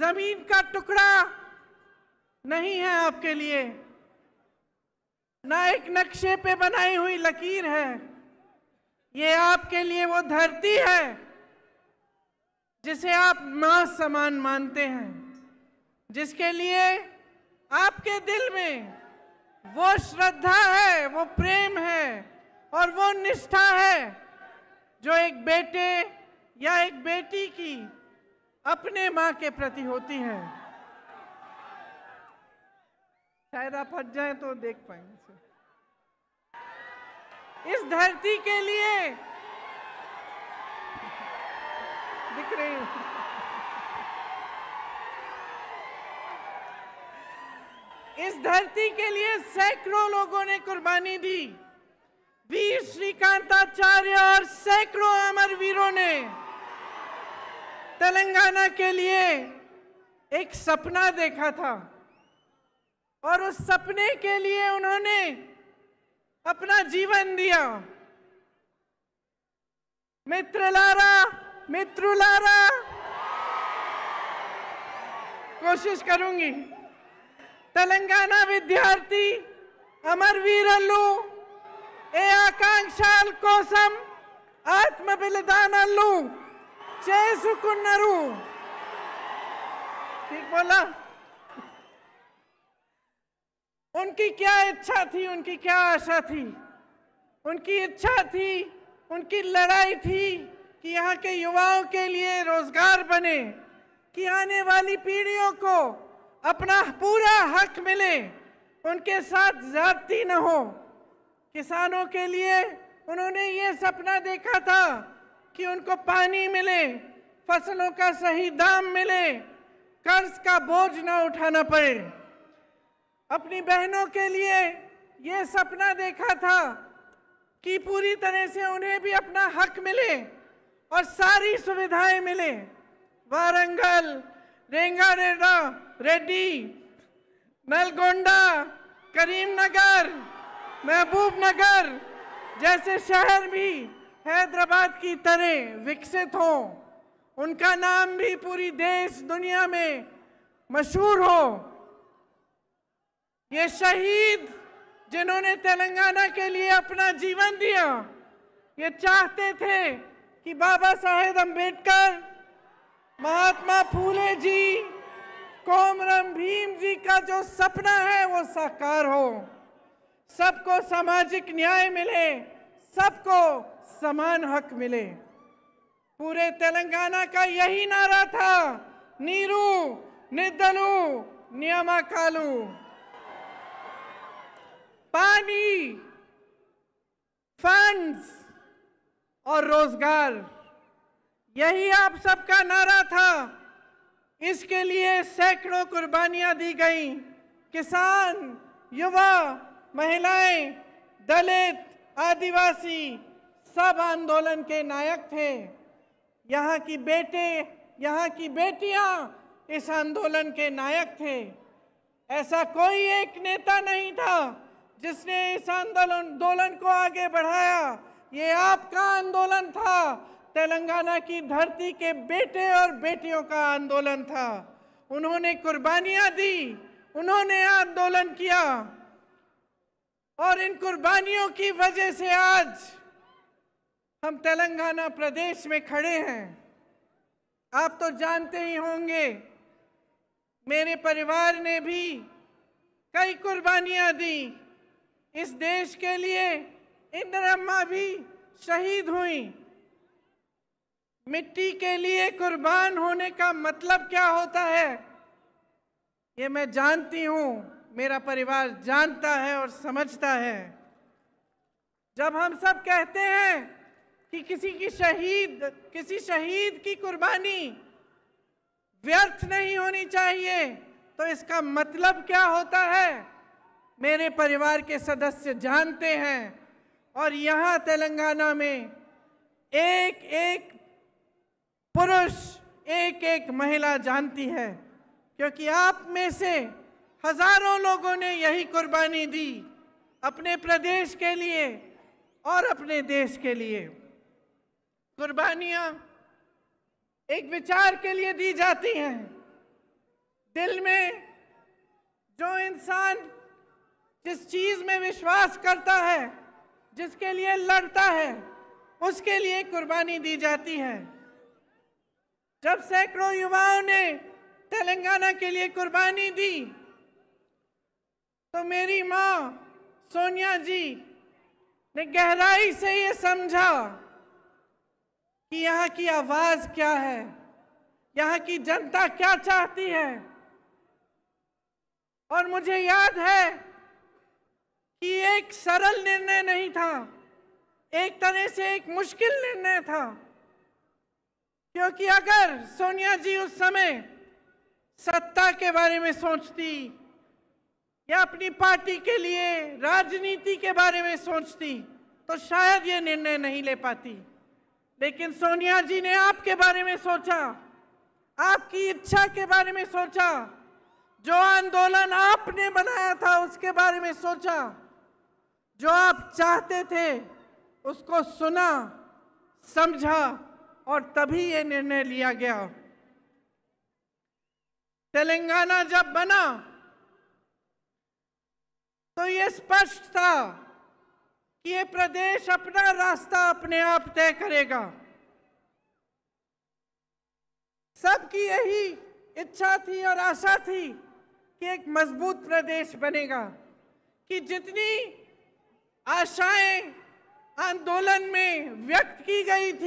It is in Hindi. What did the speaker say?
जमीन का टुकड़ा नहीं है आपके लिए ना एक नक्शे पे बनाई हुई लकीर है ये आपके लिए वो धरती है जिसे आप मां समान मानते हैं जिसके लिए आपके दिल में वो श्रद्धा है वो प्रेम है और वो निष्ठा है जो एक बेटे या एक बेटी की अपने माँ के प्रति होती है शायद आप हट जाए तो देख पाएंगे इस धरती के लिए दिख रही हूँ इस धरती के लिए सैकड़ों लोगों ने कुर्बानी दी वीर श्रीकांताचार्य और सैकड़ों अमर वीरों ने तेलंगाना के लिए एक सपना देखा था और उस सपने के लिए उन्होंने अपना जीवन दिया मित्र मित्र लारा कोशिश करूंगी तेलंगाना विद्यार्थी अल्लू ए आकांक्षा कोसम आत्म बलिदान अल्लू जय ठीक बोला उनकी क्या इच्छा थी उनकी क्या आशा थी उनकी इच्छा थी उनकी लड़ाई थी कि यहाँ के युवाओं के लिए रोजगार बने कि आने वाली पीढ़ियों को अपना पूरा हक मिले उनके साथ जाति न हो किसानों के लिए उन्होंने ये सपना देखा था कि उनको पानी मिले फसलों का सही दाम मिले कर्ज का बोझ ना उठाना पड़े अपनी बहनों के लिए ये सपना देखा था कि पूरी तरह से उन्हें भी अपना हक मिले और सारी सुविधाएं मिले वारंगल रेंगा रेडा रेड्डी नलगोंडा करीमनगर महबूबनगर जैसे शहर भी हैदराबाद की तरह विकसित हो उनका नाम भी पूरी देश दुनिया में मशहूर हो ये शहीद जिन्होंने तेलंगाना के लिए अपना जीवन दिया ये चाहते थे कि बाबा साहेब अंबेडकर महात्मा फूले जी कोमरम भीम जी का जो सपना है वो साकार हो सबको सामाजिक न्याय मिले सबको समान हक मिले पूरे तेलंगाना का यही नारा था नीरू निर्दलू नियमा कालू पानी फंड्स और रोजगार यही आप सबका नारा था इसके लिए सैकड़ों कुर्बानियां दी गई किसान युवा महिलाएं दलित आदिवासी सब आंदोलन के नायक थे यहाँ की बेटे यहाँ की बेटियाँ इस आंदोलन के नायक थे ऐसा कोई एक नेता नहीं था जिसने इस आंदोलन आंदोलन को आगे बढ़ाया ये आपका आंदोलन था तेलंगाना की धरती के बेटे और बेटियों का आंदोलन था उन्होंने कुर्बानियां दी उन्होंने आंदोलन किया और इन कुर्बानियों की वजह से आज हम तेलंगाना प्रदेश में खड़े हैं आप तो जानते ही होंगे मेरे परिवार ने भी कई कुर्बानियां दी इस देश के लिए इंद्रम्मा भी शहीद हुई मिट्टी के लिए कुर्बान होने का मतलब क्या होता है ये मैं जानती हूँ मेरा परिवार जानता है और समझता है जब हम सब कहते हैं कि किसी की शहीद किसी शहीद की कुर्बानी व्यर्थ नहीं होनी चाहिए तो इसका मतलब क्या होता है मेरे परिवार के सदस्य जानते हैं और यहाँ तेलंगाना में एक एक पुरुष एक एक महिला जानती है क्योंकि आप में से हजारों लोगों ने यही कुर्बानी दी अपने प्रदेश के लिए और अपने देश के लिए कुर्बानियां एक विचार के लिए दी जाती हैं दिल में जो इंसान जिस चीज में विश्वास करता है जिसके लिए लड़ता है उसके लिए कुर्बानी दी जाती है जब सैकड़ों युवाओं ने तेलंगाना के लिए कुर्बानी दी तो मेरी माँ सोनिया जी ने गहराई से ये समझा कि यहाँ की आवाज क्या है यहाँ की जनता क्या चाहती है और मुझे याद है कि एक सरल निर्णय नहीं था एक तरह से एक मुश्किल निर्णय था क्योंकि अगर सोनिया जी उस समय सत्ता के बारे में सोचती या अपनी पार्टी के लिए राजनीति के बारे में सोचती तो शायद ये निर्णय नहीं ले पाती लेकिन सोनिया जी ने आपके बारे में सोचा आपकी इच्छा के बारे में सोचा जो आंदोलन आपने बनाया था उसके बारे में सोचा जो आप चाहते थे उसको सुना समझा और तभी ये निर्णय लिया गया तेलंगाना जब बना तो ये स्पष्ट था कि ये प्रदेश अपना रास्ता अपने आप तय करेगा सबकी यही इच्छा थी और आशा थी कि एक मजबूत प्रदेश बनेगा कि जितनी आशाएं आंदोलन में व्यक्त की गई थी